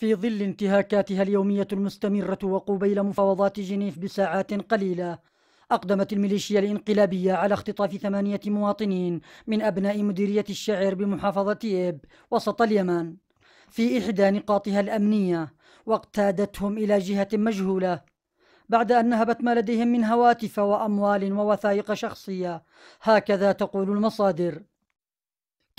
في ظل انتهاكاتها اليومية المستمرة وقبيل مفاوضات جنيف بساعات قليلة أقدمت الميليشيا الإنقلابية على اختطاف ثمانية مواطنين من أبناء مديرية الشعر بمحافظة إيب وسط اليمن في إحدى نقاطها الأمنية واقتادتهم إلى جهة مجهولة بعد أن نهبت ما لديهم من هواتف وأموال ووثائق شخصية هكذا تقول المصادر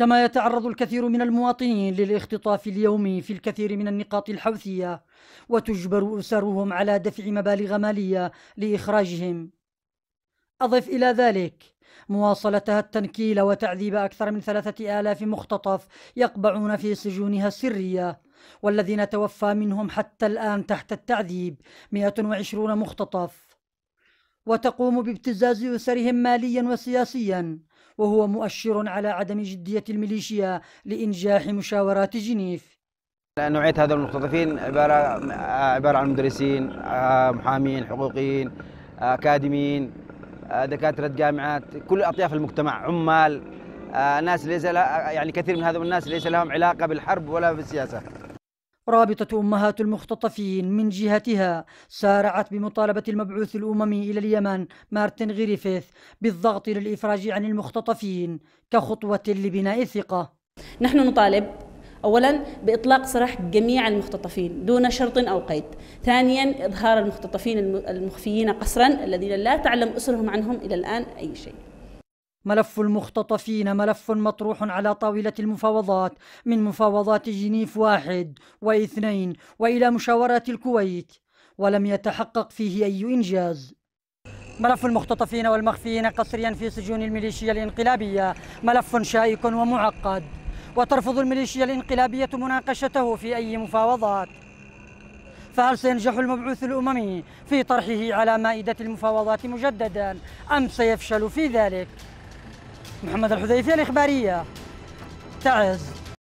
كما يتعرض الكثير من المواطنين للاختطاف اليومي في الكثير من النقاط الحوثية وتجبر أسرهم على دفع مبالغ مالية لإخراجهم أضف إلى ذلك مواصلتها التنكيل وتعذيب أكثر من ثلاثة آلاف مختطف يقبعون في سجونها السرية والذين توفى منهم حتى الآن تحت التعذيب 120 مختطف وتقوم بابتزاز أسرهم ماليا وسياسيا وهو مؤشر على عدم جدية الميليشيا لإنجاح مشاورات جنيف نوعية هذا المختطفين عبارة عبارة عن مدرسين آه، محامين حقوقيين آه، أكاديميين آه، دكاترة جامعات كل أطياف المجتمع عمال ناس ليس يعني كثير من هذول الناس ليس لهم علاقة بالحرب ولا بالسياسة رابطة أمهات المختطفين من جهتها سارعت بمطالبة المبعوث الأممي إلى اليمن مارتن غريفيث بالضغط للإفراج عن المختطفين كخطوة لبناء الثقة نحن نطالب أولا بإطلاق سراح جميع المختطفين دون شرط أو قيد ثانيا إظهار المختطفين المخفيين قسرا الذين لا تعلم أسرهم عنهم إلى الآن أي شيء ملف المختطفين ملف مطروح على طاولة المفاوضات من مفاوضات جنيف واحد واثنين وإلى مشاورات الكويت ولم يتحقق فيه أي إنجاز ملف المختطفين والمخفيين قسريا في سجون الميليشيا الانقلابية ملف شائك ومعقد وترفض الميليشيا الانقلابية مناقشته في أي مفاوضات فهل سينجح المبعوث الأممي في طرحه على مائدة المفاوضات مجددا أم سيفشل في ذلك؟ محمد الحذيفي الإخبارية تعز